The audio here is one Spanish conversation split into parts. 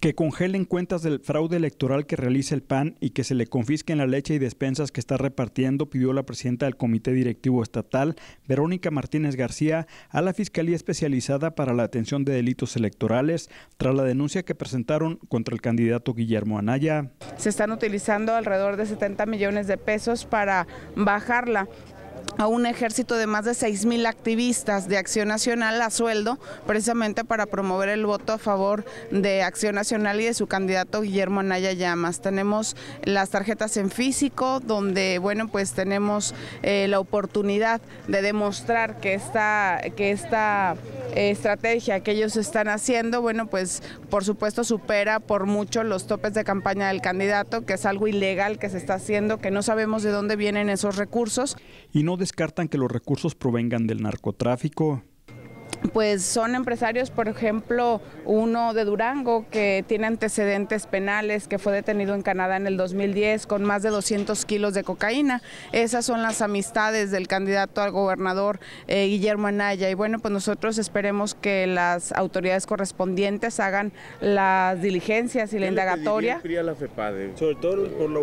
que congelen cuentas del fraude electoral que realiza el PAN y que se le confisquen la leche y despensas que está repartiendo, pidió la presidenta del Comité Directivo Estatal, Verónica Martínez García, a la Fiscalía Especializada para la Atención de Delitos Electorales, tras la denuncia que presentaron contra el candidato Guillermo Anaya. Se están utilizando alrededor de 70 millones de pesos para bajarla a un ejército de más de 6.000 activistas de Acción Nacional a sueldo, precisamente para promover el voto a favor de Acción Nacional y de su candidato Guillermo Anaya Llamas. Tenemos las tarjetas en físico, donde bueno, pues tenemos eh, la oportunidad de demostrar que está que esta estrategia que ellos están haciendo, bueno, pues por supuesto supera por mucho los topes de campaña del candidato, que es algo ilegal que se está haciendo, que no sabemos de dónde vienen esos recursos. Y no descartan que los recursos provengan del narcotráfico pues son empresarios, por ejemplo, uno de Durango que tiene antecedentes penales, que fue detenido en Canadá en el 2010 con más de 200 kilos de cocaína. Esas son las amistades del candidato al gobernador eh, Guillermo Anaya. Y bueno, pues nosotros esperemos que las autoridades correspondientes hagan las diligencias y la indagatoria. que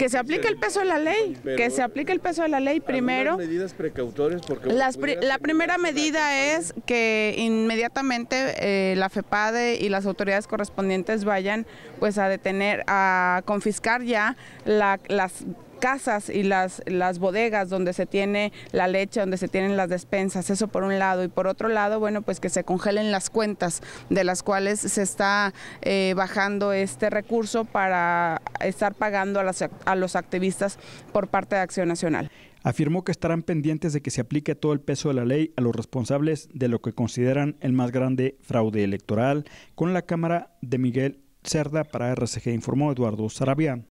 se aplique el peso de la ley, que se aplique el peso de la ley primero. la primera medida es que inmediatamente eh, la FEPADE y las autoridades correspondientes vayan pues a detener, a confiscar ya las casas y las, las bodegas donde se tiene la leche, donde se tienen las despensas, eso por un lado. Y por otro lado, bueno, pues que se congelen las cuentas de las cuales se está eh, bajando este recurso para estar pagando a, las, a los activistas por parte de Acción Nacional. Afirmó que estarán pendientes de que se aplique todo el peso de la ley a los responsables de lo que consideran el más grande fraude electoral con la Cámara de Miguel Cerda para RCG, informó Eduardo Sarabia.